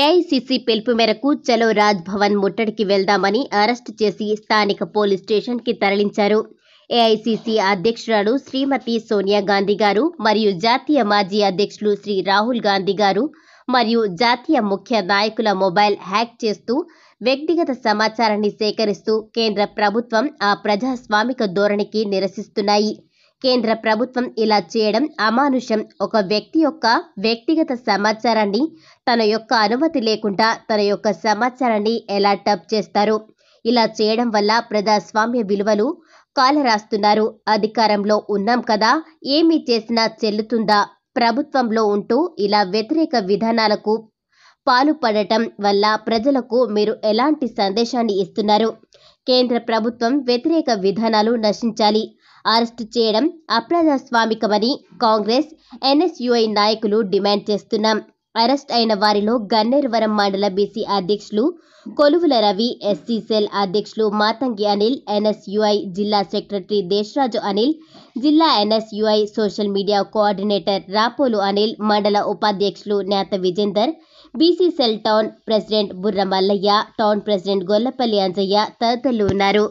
AICC పిలుపు మేరకు చలో రాజ్ భవన్ ముట్టడికి వెళ్దామని అరెస్ట్ చేసి స్థానిక పోలీస్ స్టేషన్కి తరలించారు ఏఐసిసి అధ్యక్షురాలు శ్రీమతి సోనియా గాంధీ గారు మరియు జాతీయ మాజీ అధ్యక్షులు శ్రీ రాహుల్ గాంధీ గారు మరియు జాతీయ ముఖ్య నాయకుల మొబైల్ హ్యాక్ చేస్తూ వ్యక్తిగత సమాచారాన్ని సేకరిస్తూ కేంద్ర ప్రభుత్వం ఆ ప్రజాస్వామిక ధోరణికి నిరసిస్తున్నాయి కేంద్ర ప్రభుత్వం ఇలా చేయడం అమానుషం ఒక వ్యక్తి యొక్క వ్యక్తిగత సమాచారాన్ని తన యొక్క అనుమతి లేకుండా తన యొక్క సమాచారాన్ని ఎలా టప్ చేస్తారు ఇలా చేయడం వల్ల ప్రజాస్వామ్య విలువలు కాలరాస్తున్నారు అధికారంలో ఉన్నాం కదా ఏమి చేసినా చెల్లుతుందా ప్రభుత్వంలో ఉంటూ ఇలా వ్యతిరేక విధానాలకు పాలుపడటం వల్ల ప్రజలకు మీరు ఎలాంటి సందేశాన్ని ఇస్తున్నారు కేంద్ర ప్రభుత్వం వ్యతిరేక విధానాలు నశించాలి అరెస్టు చేయడం అప్రజాస్వామికమని కాంగ్రెస్ ఎన్ఎస్యుఐ నాయకులు డిమాండ్ చేస్తున్నాం అరెస్ట్ అయిన వారిలో గన్నేరువరం మండల బీసీ అధ్యక్షులు కొలువుల రవి ఎస్సీ సెల్ అధ్యక్షులు మాతంగి అనిల్ ఎన్ఎస్యుఐ జిల్లా సెక్రటరీ దేశరాజు అనిల్ జిల్లా NSUI social media coordinator Rapolu Anil మండల ఉపాధ్యక్షులు నేత Vijender BC cell town president Burra Mallaiah town president Gollapalli Anjaiah తదితరులు ఉన్నారు